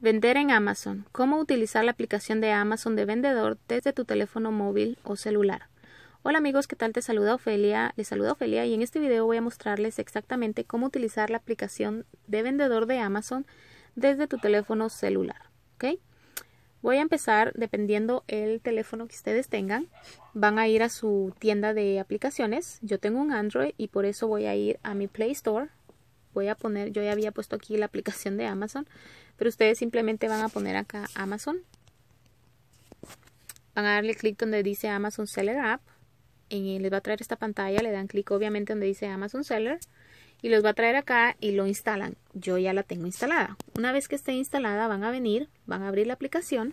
Vender en Amazon. Cómo utilizar la aplicación de Amazon de vendedor desde tu teléfono móvil o celular. Hola amigos, ¿qué tal? Te saluda Ofelia, les saluda Ofelia y en este video voy a mostrarles exactamente cómo utilizar la aplicación de vendedor de Amazon desde tu teléfono celular, ¿ok? Voy a empezar dependiendo el teléfono que ustedes tengan, van a ir a su tienda de aplicaciones. Yo tengo un Android y por eso voy a ir a mi Play Store. Voy a poner, yo ya había puesto aquí la aplicación de Amazon, pero ustedes simplemente van a poner acá Amazon. Van a darle clic donde dice Amazon Seller App. Y les va a traer esta pantalla, le dan clic obviamente donde dice Amazon Seller y los va a traer acá y lo instalan. Yo ya la tengo instalada. Una vez que esté instalada van a venir, van a abrir la aplicación.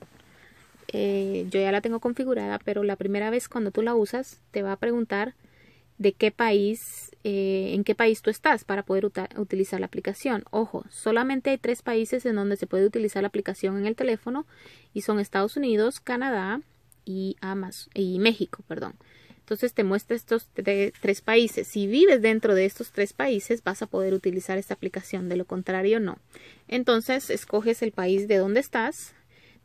Eh, yo ya la tengo configurada, pero la primera vez cuando tú la usas te va a preguntar de qué país, eh, en qué país tú estás para poder utilizar la aplicación. Ojo, solamente hay tres países en donde se puede utilizar la aplicación en el teléfono y son Estados Unidos, Canadá y, Amazon, y México, perdón. Entonces te muestra estos tres países. Si vives dentro de estos tres países vas a poder utilizar esta aplicación, de lo contrario no. Entonces escoges el país de donde estás,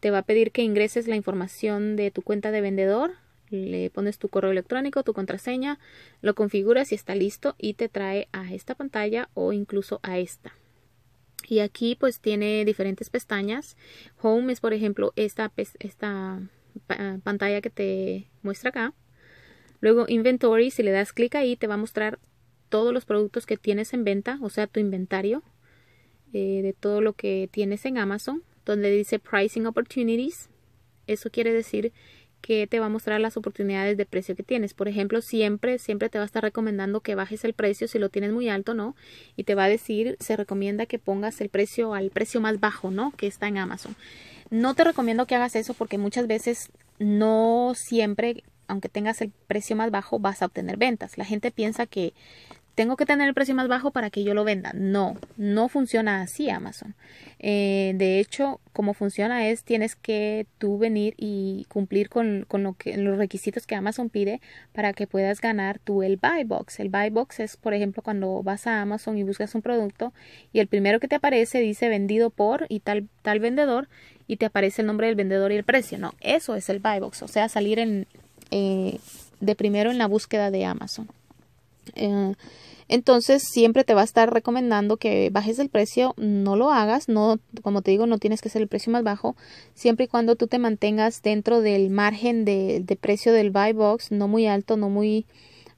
te va a pedir que ingreses la información de tu cuenta de vendedor, le pones tu correo electrónico, tu contraseña, lo configuras y está listo y te trae a esta pantalla o incluso a esta. Y aquí pues tiene diferentes pestañas. Home es por ejemplo esta, esta pantalla que te muestra acá. Luego Inventory, si le das clic ahí te va a mostrar todos los productos que tienes en venta, o sea tu inventario eh, de todo lo que tienes en Amazon. Donde dice Pricing Opportunities, eso quiere decir que te va a mostrar las oportunidades de precio que tienes. Por ejemplo, siempre, siempre te va a estar recomendando que bajes el precio si lo tienes muy alto, ¿no? Y te va a decir, se recomienda que pongas el precio al precio más bajo, ¿no? Que está en Amazon. No te recomiendo que hagas eso porque muchas veces no siempre, aunque tengas el precio más bajo, vas a obtener ventas. La gente piensa que tengo que tener el precio más bajo para que yo lo venda. No, no funciona así Amazon. Eh, de hecho, como funciona es, tienes que tú venir y cumplir con, lo que, los requisitos que Amazon pide para que puedas ganar tú el buy box. El buy box es, por ejemplo, cuando vas a Amazon y buscas un producto y el primero que te aparece dice vendido por y tal, tal vendedor y te aparece el nombre del vendedor y el precio. No, eso es el buy box, o sea, salir en, eh, de primero en la búsqueda de Amazon. Eh, entonces siempre te va a estar recomendando que bajes el precio, no lo hagas, no, como te digo, no tienes que ser el precio más bajo, siempre y cuando tú te mantengas dentro del margen de, precio del buy box, no muy alto, no muy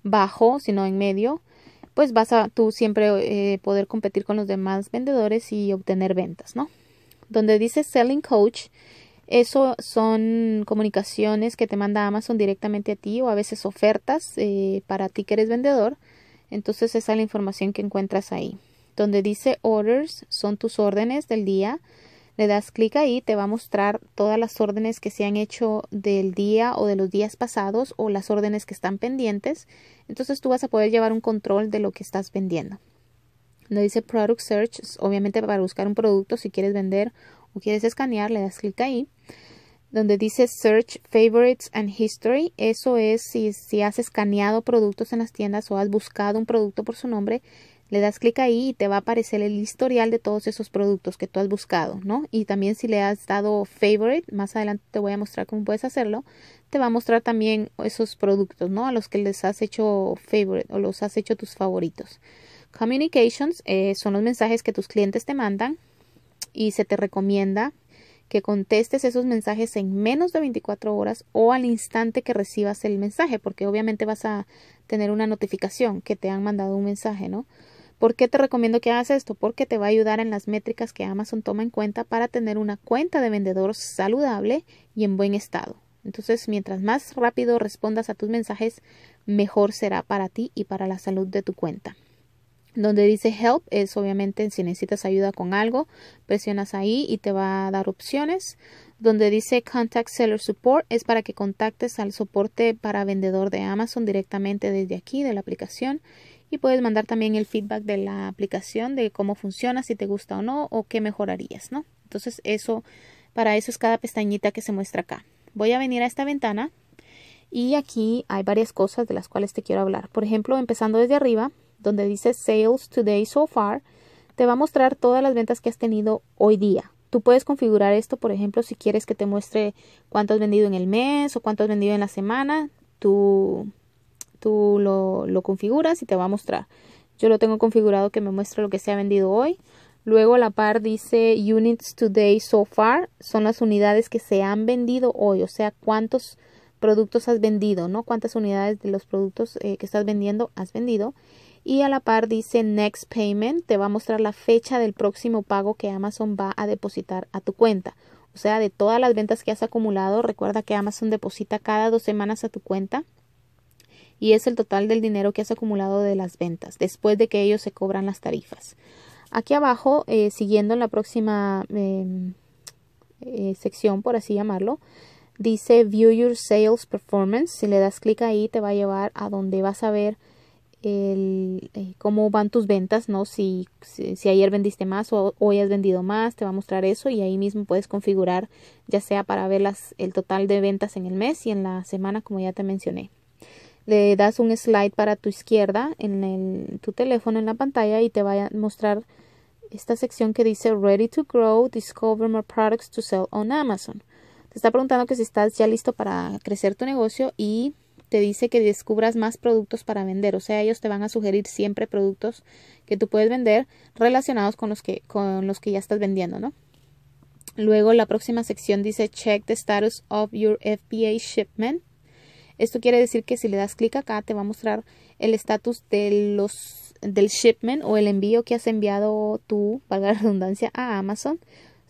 bajo, sino en medio, pues vas a tú siempre eh, poder competir con los demás vendedores y obtener ventas, ¿no? Donde dice Selling Coach, eso son comunicaciones que te manda Amazon directamente a ti o a veces ofertas eh, para ti que eres vendedor. Entonces esa es la información que encuentras ahí. Donde dice orders son tus órdenes del día. Le das clic ahí, te va a mostrar todas las órdenes que se han hecho del día o de los días pasados o las órdenes que están pendientes. Entonces tú vas a poder llevar un control de lo que estás vendiendo. Donde dice Product Search, obviamente para buscar un producto si quieres vender o quieres escanear, le das clic ahí donde dice Search Favorites and History. Eso es si, has escaneado productos en las tiendas o has buscado un producto por su nombre, le das clic ahí y te va a aparecer el historial de todos esos productos que tú has buscado, ¿no? Y también si le has dado Favorite, más adelante te voy a mostrar cómo puedes hacerlo, te va a mostrar también esos productos, ¿no? A los que les has hecho Favorite o los has hecho tus favoritos. Communications eh, son los mensajes que tus clientes te mandan y se te recomienda que contestes esos mensajes en menos de 24 horas o al instante que recibas el mensaje, porque obviamente vas a tener una notificación que te han mandado un mensaje, ¿no? ¿Por qué te recomiendo que hagas esto? Porque te va a ayudar en las métricas que Amazon toma en cuenta para tener una cuenta de vendedor saludable y en buen estado. Entonces, mientras más rápido respondas a tus mensajes, mejor será para ti y para la salud de tu cuenta donde dice help es obviamente si necesitas ayuda con algo, presionas ahí y te va a dar opciones. Donde dice contact seller support es para que contactes al soporte para vendedor de Amazon directamente desde aquí de la aplicación y puedes mandar también el feedback de la aplicación de cómo funciona, si te gusta o no o qué mejorarías, ¿no? Entonces, eso para eso es cada pestañita que se muestra acá. Voy a venir a esta ventana y aquí hay varias cosas de las cuales te quiero hablar. Por ejemplo, empezando desde arriba, donde dice Sales Today So Far, te va a mostrar todas las ventas que has tenido hoy día. Tú puedes configurar esto, por ejemplo, si quieres que te muestre cuánto has vendido en el mes o cuánto has vendido en la semana, tú, tú lo, configuras y te va a mostrar. Yo lo tengo configurado que me muestre lo que se ha vendido hoy. Luego la par dice Units Today So Far, son las unidades que se han vendido hoy, o sea, cuántos productos has vendido, ¿no? Cuántas unidades de los productos eh, que estás vendiendo has vendido y a la par dice Next Payment, te va a mostrar la fecha del próximo pago que Amazon va a depositar a tu cuenta. O sea, de todas las ventas que has acumulado, recuerda que Amazon deposita cada dos semanas a tu cuenta y es el total del dinero que has acumulado de las ventas después de que ellos se cobran las tarifas. Aquí abajo, eh, siguiendo en la próxima em, eh, sección, por así llamarlo, dice View Your Sales Performance. Si le das clic ahí, te va a llevar a donde vas a ver el, eh, cómo van tus ventas, ¿no? Si, si, ayer vendiste más o hoy has vendido más, te va a mostrar eso y ahí mismo puedes configurar ya sea para ver el total de ventas en el mes y en la semana, como ya te mencioné. Le das un slide para tu izquierda en tu teléfono en la pantalla y te va a mostrar esta sección que dice Ready to Grow, Discover More Products to Sell on Amazon. Te está preguntando que si estás ya listo para crecer tu negocio y te dice que descubras más productos para vender. O sea, ellos te van a sugerir siempre productos que tú puedes vender relacionados con los que, con los que ya estás vendiendo, ¿no? Luego la próxima sección dice check the status of your FBA shipment. Esto quiere decir que si le das clic acá te va a mostrar el estatus de los del shipment o el envío que has enviado tú, valga la redundancia, a Amazon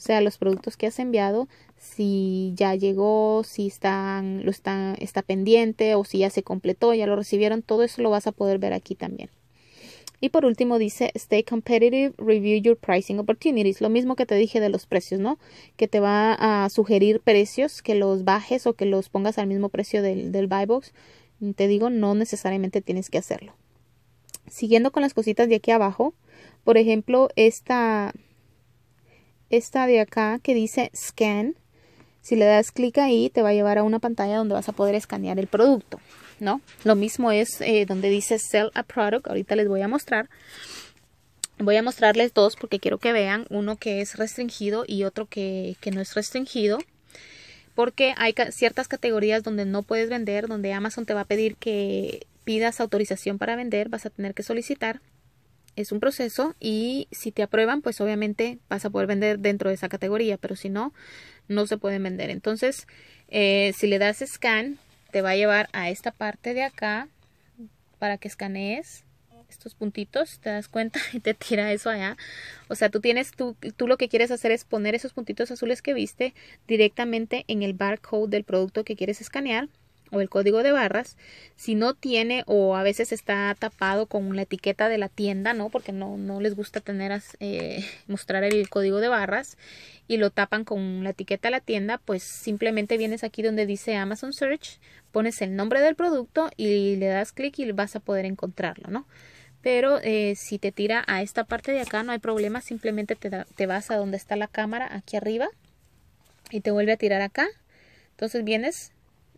o sea, los productos que has enviado, si ya llegó, si están, lo están, está pendiente o si ya se completó, ya lo recibieron, todo eso lo vas a poder ver aquí también. Y por último dice, stay competitive, review your pricing opportunities. Lo mismo que te dije de los precios, ¿no? Que te va a sugerir precios, que los bajes o que los pongas al mismo precio del, del buy box. Te digo, no necesariamente tienes que hacerlo. Siguiendo con las cositas de aquí abajo, por ejemplo, esta, esta de acá que dice scan. Si le das clic ahí, te va a llevar a una pantalla donde vas a poder escanear el producto, ¿no? Lo mismo es eh, donde dice sell a product. Ahorita les voy a mostrar. Voy a mostrarles dos porque quiero que vean uno que es restringido y otro que, que no es restringido porque hay ciertas categorías donde no puedes vender, donde Amazon te va a pedir que pidas autorización para vender, vas a tener que solicitar es un proceso y si te aprueban, pues obviamente vas a poder vender dentro de esa categoría, pero si no, no se pueden vender. Entonces, eh, si le das scan, te va a llevar a esta parte de acá para que escanees estos puntitos, te das cuenta y te tira eso allá. O sea, tú tienes, tú lo que quieres hacer es poner esos puntitos azules que viste directamente en el barcode del producto que quieres escanear o el código de barras, si no tiene o a veces está tapado con la etiqueta de la tienda, ¿no? Porque no, no les gusta tener, eh, mostrar el código de barras y lo tapan con la etiqueta de la tienda, pues simplemente vienes aquí donde dice Amazon Search, pones el nombre del producto y le das clic y vas a poder encontrarlo, ¿no? Pero eh, si te tira a esta parte de acá no hay problema, simplemente te, te vas a donde está la cámara, aquí arriba, y te vuelve a tirar acá. Entonces vienes,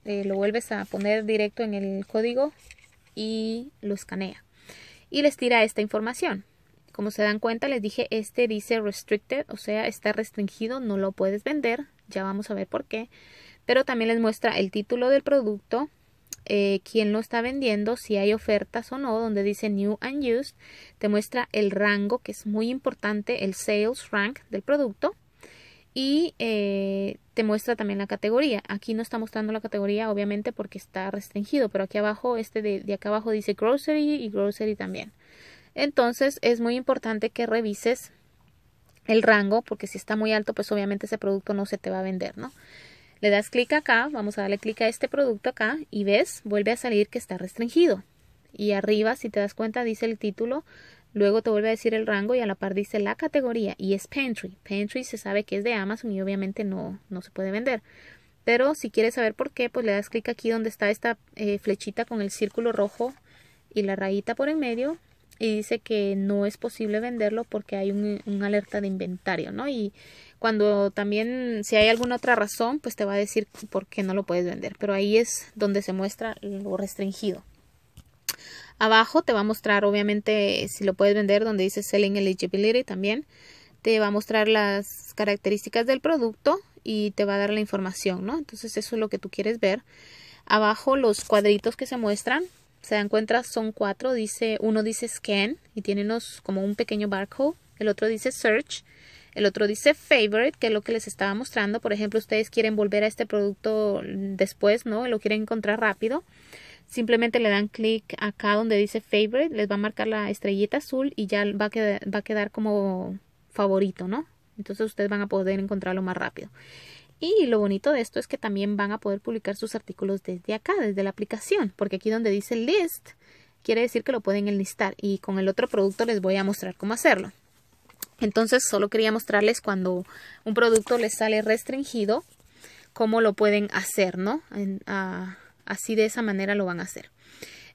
eh, lo vuelves a poner directo en el código y lo escanea. Y les tira esta información. Como se dan cuenta, les dije, este dice restricted, o sea, está restringido, no lo puedes vender. Ya vamos a ver por qué. Pero también les muestra el título del producto, eh, quién lo está vendiendo, si hay ofertas o no, donde dice new and used. Te muestra el rango, que es muy importante, el sales rank del producto y eh, te muestra también la categoría. Aquí no está mostrando la categoría, obviamente, porque está restringido, pero aquí abajo, este de, de acá abajo dice grocery y grocery también. Entonces es muy importante que revises el rango, porque si está muy alto, pues obviamente ese producto no se te va a vender, ¿no? Le das clic acá, vamos a darle clic a este producto acá y ves, vuelve a salir que está restringido. Y arriba, si te das cuenta, dice el título Luego te vuelve a decir el rango y a la par dice la categoría y es pantry. Pantry se sabe que es de Amazon y obviamente no, no se puede vender. Pero si quieres saber por qué, pues le das clic aquí donde está esta eh, flechita con el círculo rojo y la rayita por en medio y dice que no es posible venderlo porque hay un, un, alerta de inventario, ¿no? Y cuando también, si hay alguna otra razón, pues te va a decir por qué no lo puedes vender. Pero ahí es donde se muestra lo restringido. Abajo te va a mostrar, obviamente, si lo puedes vender, donde dice Selling Eligibility también. Te va a mostrar las características del producto y te va a dar la información, ¿no? Entonces eso es lo que tú quieres ver. Abajo los cuadritos que se muestran, se dan cuenta, son cuatro. Dice, uno dice scan y tiene como un pequeño barco. El otro dice search. El otro dice favorite, que es lo que les estaba mostrando. Por ejemplo, ustedes quieren volver a este producto después, ¿no? Lo quieren encontrar rápido. Simplemente le dan clic acá donde dice favorite, les va a marcar la estrellita azul y ya va a quedar, va a quedar como favorito, ¿no? Entonces ustedes van a poder encontrarlo más rápido. Y lo bonito de esto es que también van a poder publicar sus artículos desde acá, desde la aplicación, porque aquí donde dice list, quiere decir que lo pueden enlistar y con el otro producto les voy a mostrar cómo hacerlo. Entonces solo quería mostrarles cuando un producto les sale restringido, cómo lo pueden hacer, ¿no? En, ah, Así de esa manera lo van a hacer.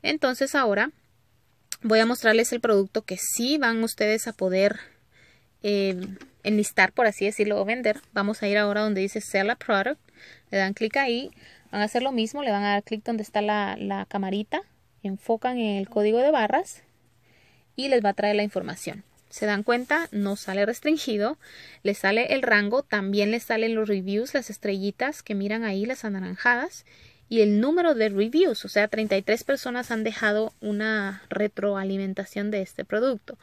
Entonces ahora voy a mostrarles el producto que sí van ustedes a poder eh, enlistar, por así decirlo, o vender. Vamos a ir ahora donde dice Sell a Product. Le dan clic ahí. Van a hacer lo mismo. Le van a dar clic donde está la, camarita. Enfocan en el código de barras. Y les va a traer la información. Se dan cuenta, no sale restringido, les sale el rango, también les salen los reviews, las estrellitas que miran ahí, las anaranjadas, y el número de reviews, o sea, 33 personas han dejado una retroalimentación de este producto.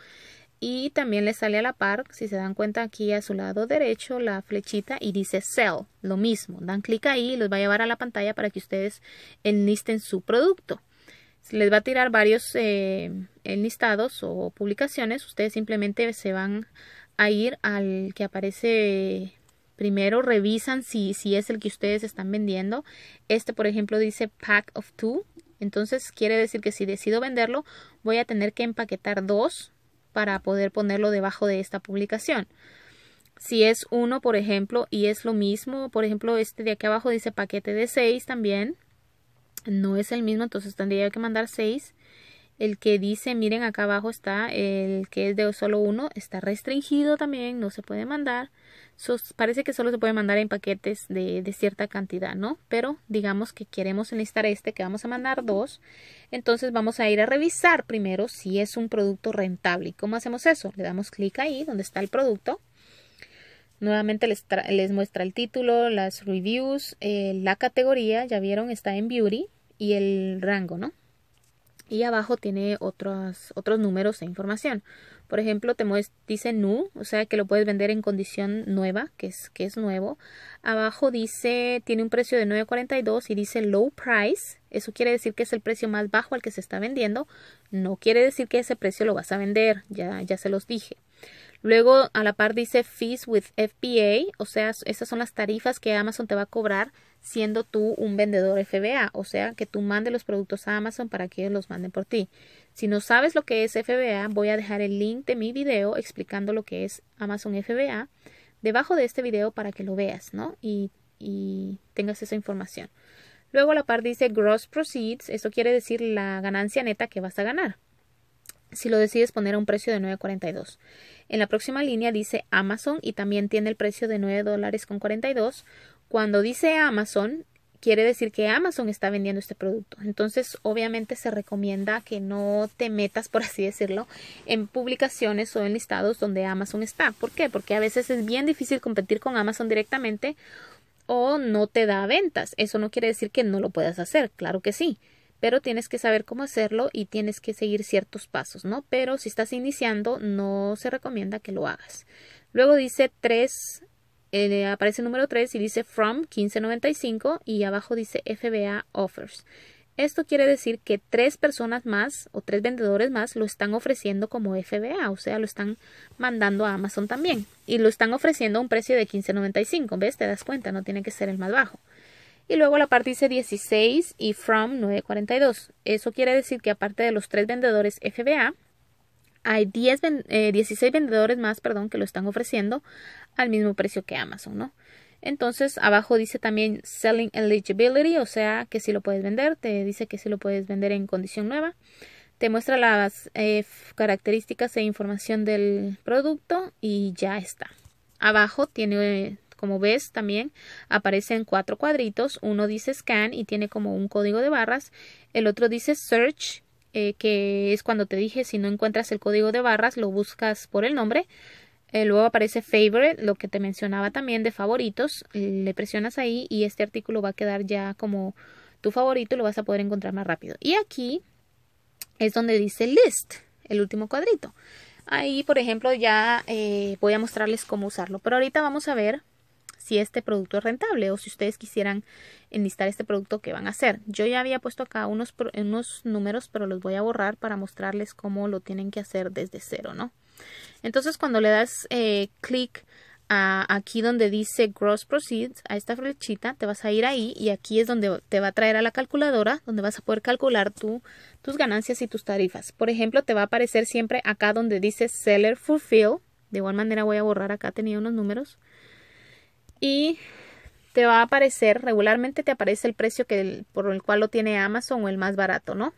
Y también les sale a la par, si se dan cuenta aquí a su lado derecho, la flechita y dice Sell, lo mismo. Dan clic ahí y los va a llevar a la pantalla para que ustedes enlisten su producto les va a tirar varios eh, enlistados o publicaciones. Ustedes simplemente se van a ir al que aparece Primero revisan si, si es el que ustedes están vendiendo. Este, por ejemplo, dice pack of two. Entonces quiere decir que si decido venderlo, voy a tener que empaquetar dos para poder ponerlo debajo de esta publicación. Si es uno, por ejemplo, y es lo mismo, por ejemplo, este de aquí abajo dice paquete de seis también. No es el mismo, entonces tendría que mandar seis. El que dice, miren acá abajo está el que es de solo uno, está restringido también, no se puede mandar. parece que solo se puede mandar en paquetes de, cierta cantidad, ¿no? Pero digamos que queremos enlistar este, que vamos a mandar dos. Entonces vamos a ir a revisar primero si es un producto rentable. ¿Y cómo hacemos eso? Le damos clic ahí donde está el producto. Nuevamente les, muestra el título, las reviews, eh, la categoría, ya vieron, está en beauty y el rango, ¿no? Y abajo tiene otros, otros números e información. Por ejemplo, te dice new, o sea que lo puedes vender en condición nueva, que es, que es nuevo. Abajo dice, tiene un precio de 9.42 y dice low price. Eso quiere decir que es el precio más bajo al que se está vendiendo. No quiere decir que ese precio lo vas a vender, ya, ya se los dije. Luego a la par dice fees with FBA, o sea, esas son las tarifas que Amazon te va a cobrar siendo tú un vendedor FBA, o sea, que tú mandes los productos a Amazon para que ellos los manden por ti. Si no sabes lo que es FBA, voy a dejar el link de mi video explicando lo que es Amazon FBA debajo de este video para que lo veas, ¿no? Y, tengas esa información. Luego la par dice gross proceeds, eso quiere decir la ganancia neta que vas a ganar. Si lo decides poner a un precio de 9.42. En la próxima línea dice Amazon y también tiene el precio de $9.42, dólares con cuando dice Amazon, quiere decir que Amazon está vendiendo este producto. Entonces, obviamente se recomienda que no te metas, por así decirlo, en publicaciones o en listados donde Amazon está. ¿Por qué? Porque a veces es bien difícil competir con Amazon directamente o no te da ventas. Eso no quiere decir que no lo puedas hacer, claro que sí, pero tienes que saber cómo hacerlo y tienes que seguir ciertos pasos, ¿no? Pero si estás iniciando, no se recomienda que lo hagas. Luego dice tres eh, aparece el número 3 y dice From 1595 y abajo dice FBA Offers. Esto quiere decir que tres personas más o tres vendedores más lo están ofreciendo como FBA, o sea, lo están mandando a Amazon también. Y lo están ofreciendo a un precio de 15.95, ¿ves? Te das cuenta, no tiene que ser el más bajo. Y luego la parte dice 16 y from 9.42. Eso quiere decir que aparte de los tres vendedores FBA, hay 10, 16 eh, vendedores más, perdón, que lo están ofreciendo al mismo precio que Amazon, ¿no? Entonces, abajo dice también selling eligibility, o sea, que si lo puedes vender, te dice que si lo puedes vender en condición nueva. Te muestra las eh, características e información del producto y ya está. Abajo tiene, como ves también, aparecen cuatro cuadritos. Uno dice scan y tiene como un código de barras. El otro dice search eh, que es cuando te dije si no encuentras el código de barras, lo buscas por el nombre. Eh, luego aparece favorite, lo que te mencionaba también de favoritos. Le presionas ahí y este artículo va a quedar ya como tu favorito y lo vas a poder encontrar más rápido. Y aquí es donde dice list, el último cuadrito. Ahí, por ejemplo, ya eh, voy a mostrarles cómo usarlo. Pero ahorita vamos a ver si este producto es rentable o si ustedes quisieran enlistar este producto que van a hacer. Yo ya había puesto acá unos, unos números, pero los voy a borrar para mostrarles cómo lo tienen que hacer desde cero, ¿no? Entonces, cuando le das eh, clic a, aquí donde dice Gross Proceeds, a esta flechita, te vas a ir ahí y aquí es donde te va a traer a la calculadora, donde vas a poder calcular tu, tus ganancias y tus tarifas. Por ejemplo, te va a aparecer siempre acá donde dice Seller Fulfill. De igual manera voy a borrar acá, tenía unos números y te va a aparecer, regularmente te aparece el precio que por el cual lo tiene Amazon o el más barato, ¿no?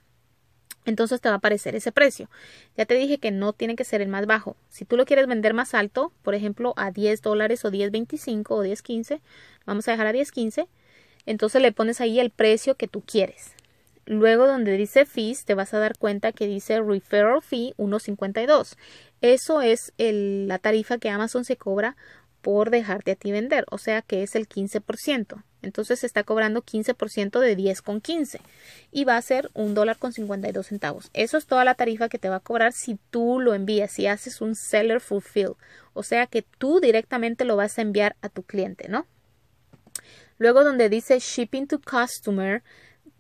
Entonces te va a aparecer ese precio. Ya te dije que no tiene que ser el más bajo. Si tú lo quieres vender más alto, por ejemplo, a 10 dólares o 10.25 o 10.15, vamos a dejar a 10.15, entonces le pones ahí el precio que tú quieres. Luego donde dice fees, te vas a dar cuenta que dice referral fee 1.52. Eso es el, la tarifa que Amazon se cobra por dejarte a ti vender, o sea que es el 15%. Entonces se está cobrando 15% de 10,15 con y va a ser un dólar con 52 centavos. Eso es toda la tarifa que te va a cobrar si tú lo envías, si haces un seller fulfill, o sea que tú directamente lo vas a enviar a tu cliente, ¿no? Luego donde dice shipping to customer,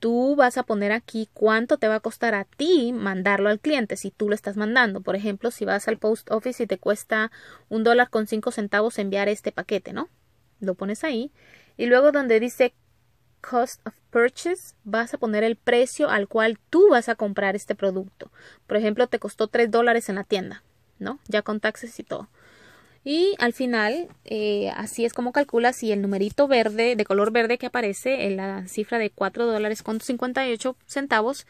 tú vas a poner aquí cuánto te va a costar a ti mandarlo al cliente si tú lo estás mandando. Por ejemplo, si vas al post office y te cuesta un dólar con cinco centavos enviar este paquete, ¿no? Lo pones ahí. Y luego donde dice cost of purchase, vas a poner el precio al cual tú vas a comprar este producto. Por ejemplo, te costó tres dólares en la tienda, ¿no? Ya con taxes y todo. Y al final, eh, así es como calculas si el numerito verde, de color verde que aparece en la cifra de 4 dólares con 58 centavos,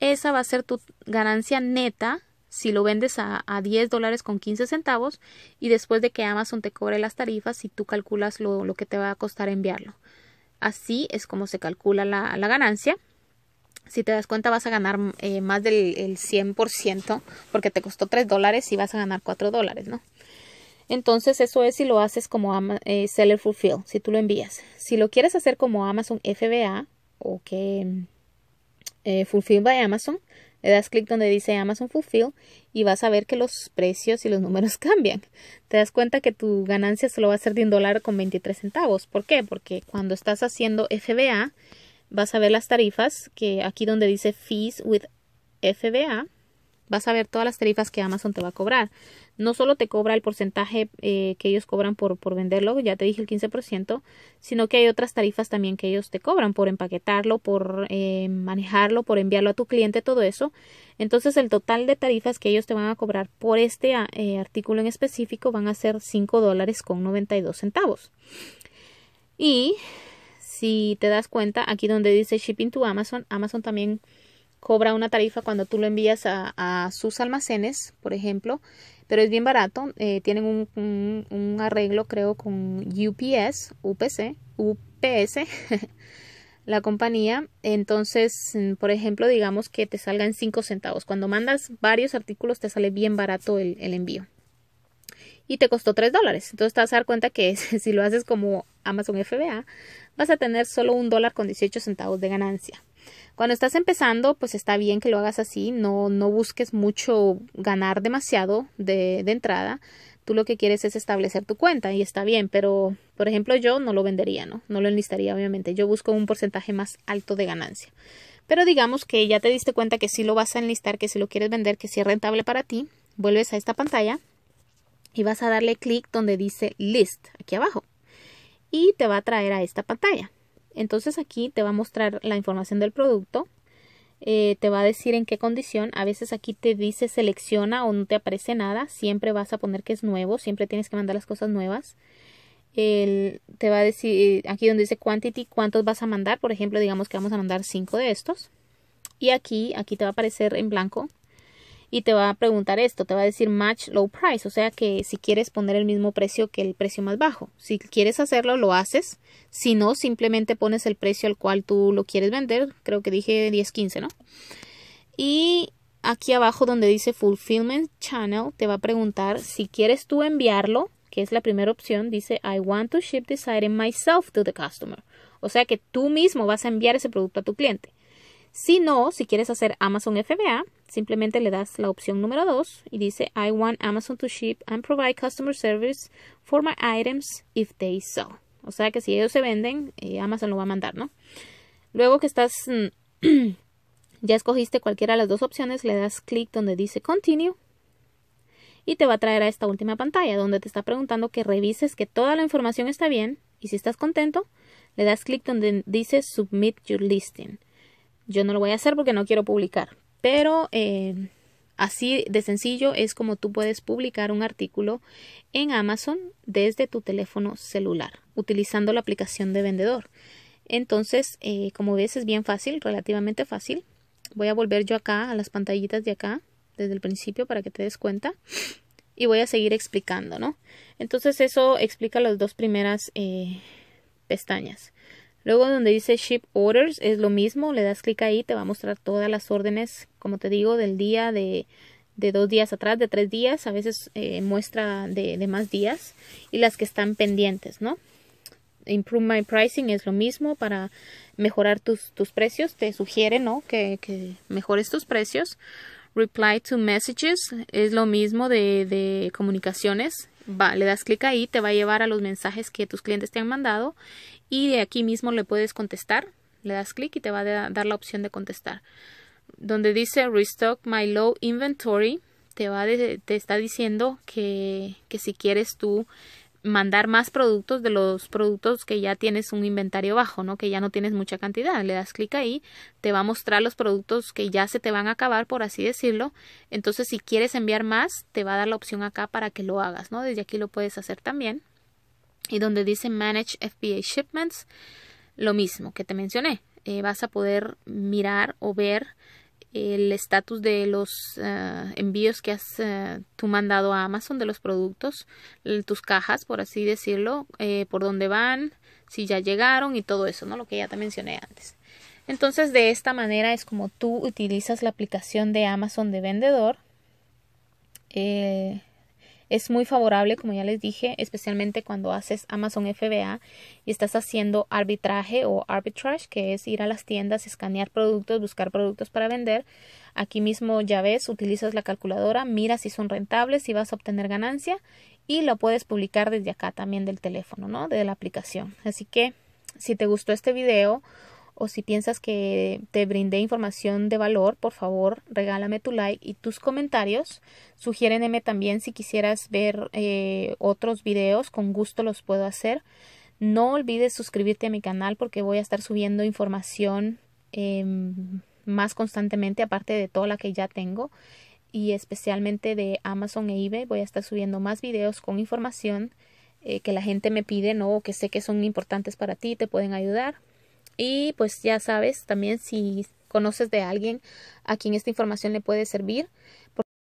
esa va a ser tu ganancia neta si lo vendes a, a 10 dólares con 15 centavos y después de que Amazon te cobre las tarifas y tú calculas lo, que te va a costar enviarlo. Así es como se calcula la, ganancia. Si te das cuenta vas a ganar eh, más del el 100% porque te costó 3 dólares y vas a ganar 4 dólares, ¿no? Entonces eso es si lo haces como eh, Seller Fulfill, si tú lo envías. Si lo quieres hacer como Amazon FBA o que eh, Fulfill by Amazon, le das clic donde dice Amazon Fulfill y vas a ver que los precios y los números cambian. Te das cuenta que tu ganancia solo va a ser de un dólar con 23 centavos. ¿Por qué? Porque cuando estás haciendo FBA vas a ver las tarifas que aquí donde dice Fees with FBA vas a ver todas las tarifas que Amazon te va a cobrar. No solo te cobra el porcentaje eh, que ellos cobran por, por venderlo, ya te dije el 15%, sino que hay otras tarifas también que ellos te cobran por empaquetarlo, por eh, manejarlo, por enviarlo a tu cliente, todo eso. Entonces el total de tarifas que ellos te van a cobrar por este ah, eh, artículo en específico van a ser 5 dólares con 92 centavos. Y si te das cuenta, aquí donde dice shipping to Amazon, Amazon también cobra una tarifa cuando tú lo envías a, sus almacenes, por ejemplo, pero es bien barato. Eh, tienen un, arreglo, creo, con UPS, UPC, UPS, la compañía. Entonces, por ejemplo, digamos que te salgan cinco centavos. Cuando mandas varios artículos, te sale bien barato el, envío. Y te costó 3 dólares. Entonces te vas a dar cuenta que si lo haces como Amazon FBA, vas a tener solo un dólar con 18 centavos de ganancia. Cuando estás empezando, pues está bien que lo hagas así, no, no busques mucho ganar demasiado de, entrada. Tú lo que quieres es establecer tu cuenta y está bien, pero por ejemplo yo no lo vendería, ¿no? No lo enlistaría, obviamente. Yo busco un porcentaje más alto de ganancia. Pero digamos que ya te diste cuenta que si lo vas a enlistar, que si lo quieres vender, que si es rentable para ti, vuelves a esta pantalla y vas a darle clic donde dice list aquí abajo y te va a traer a esta pantalla. Entonces aquí te va a mostrar la información del producto, eh, te va a decir en qué condición. A veces aquí te dice selecciona o no te aparece nada. Siempre vas a poner que es nuevo, siempre tienes que mandar las cosas nuevas. te va a decir eh, aquí donde dice quantity, cuántos vas a mandar. Por ejemplo, digamos que vamos a mandar 5 de estos. Y aquí, aquí te va a aparecer en blanco y te va a preguntar esto, te va a decir match low price, o sea que si quieres poner el mismo precio que el precio más bajo, si quieres hacerlo lo haces, si no simplemente pones el precio al cual tú lo quieres vender, creo que dije 15 ¿no? Y aquí abajo donde dice fulfillment channel te va a preguntar si quieres tú enviarlo, que es la primera opción, dice I want to ship this item myself to the customer, o sea que tú mismo vas a enviar ese producto a tu cliente. Si no, si quieres hacer Amazon FBA, simplemente le das la opción número 2 y dice I want Amazon to ship and provide customer service for my items if they sell. O sea que si ellos se venden, eh, Amazon lo va a mandar, ¿no? Luego que estás, mm, ya escogiste cualquiera de las dos opciones, le das clic donde dice Continue y te va a traer a esta última pantalla donde te está preguntando que revises que toda la información está bien y si estás contento, le das clic donde dice Submit Your Listing. Yo no lo voy a hacer porque no quiero publicar. Pero eh, así de sencillo es como tú puedes publicar un artículo en Amazon desde tu teléfono celular, utilizando la aplicación de vendedor. Entonces, eh, como ves, es bien fácil, relativamente fácil. Voy a volver yo acá a las pantallitas de acá, desde el principio, para que te des cuenta. Y voy a seguir explicando, ¿no? Entonces, eso explica las dos primeras eh, pestañas. Luego donde dice Ship Orders es lo mismo, le das clic ahí, te va a mostrar todas las órdenes, como te digo, del día, de, dos días atrás, de tres días, a veces eh, muestra de, más días y las que están pendientes, ¿no? Improve My Pricing es lo mismo para mejorar tus, tus precios, te sugiere, ¿no? Que, que, mejores tus precios. Reply to Messages es lo mismo de, de comunicaciones. Va, le das clic ahí, te va a llevar a los mensajes que tus clientes te han mandado y de aquí mismo le puedes contestar. Le das clic y te va a dar la opción de contestar. Donde dice Restock My Low Inventory, te, va te está diciendo que, que si quieres tú mandar más productos de los productos que ya tienes un inventario bajo, ¿no? Que ya no tienes mucha cantidad. Le das clic ahí, te va a mostrar los productos que ya se te van a acabar, por así decirlo. Entonces, si quieres enviar más, te va a dar la opción acá para que lo hagas, ¿no? Desde aquí lo puedes hacer también y donde dice Manage FBA Shipments, lo mismo que te mencioné. Eh, vas a poder mirar o ver el estatus de los eh, envíos que has eh, tú mandado a Amazon de los productos, tus cajas, por así decirlo, por dónde van, si ya llegaron y todo eso, ¿no? Lo que ya te mencioné antes. Entonces, de esta manera es como tú utilizas la aplicación de Amazon de vendedor. Es muy favorable, como ya les dije, especialmente cuando haces Amazon FBA y estás haciendo arbitraje o arbitrage, que es ir a las tiendas, escanear productos, buscar productos para vender. Aquí mismo ya ves, utilizas la calculadora, mira si son rentables, si vas a obtener ganancia y lo puedes publicar desde acá también del teléfono, ¿no? De la aplicación. Así que si te gustó este video o si piensas que te brindé información de valor, por favor regálame tu like y tus comentarios. Sugiérenme también si quisieras ver eh, otros videos, con gusto los puedo hacer. No olvides suscribirte a mi canal porque voy a estar subiendo información em, más constantemente, aparte de toda la que ya tengo y especialmente de Amazon e eBay. Voy a estar subiendo más videos con información eh, que la gente me pide, ¿no? O que sé que son importantes para ti, te pueden ayudar. Y pues ya sabes también si conoces de alguien a quien esta información le puede servir.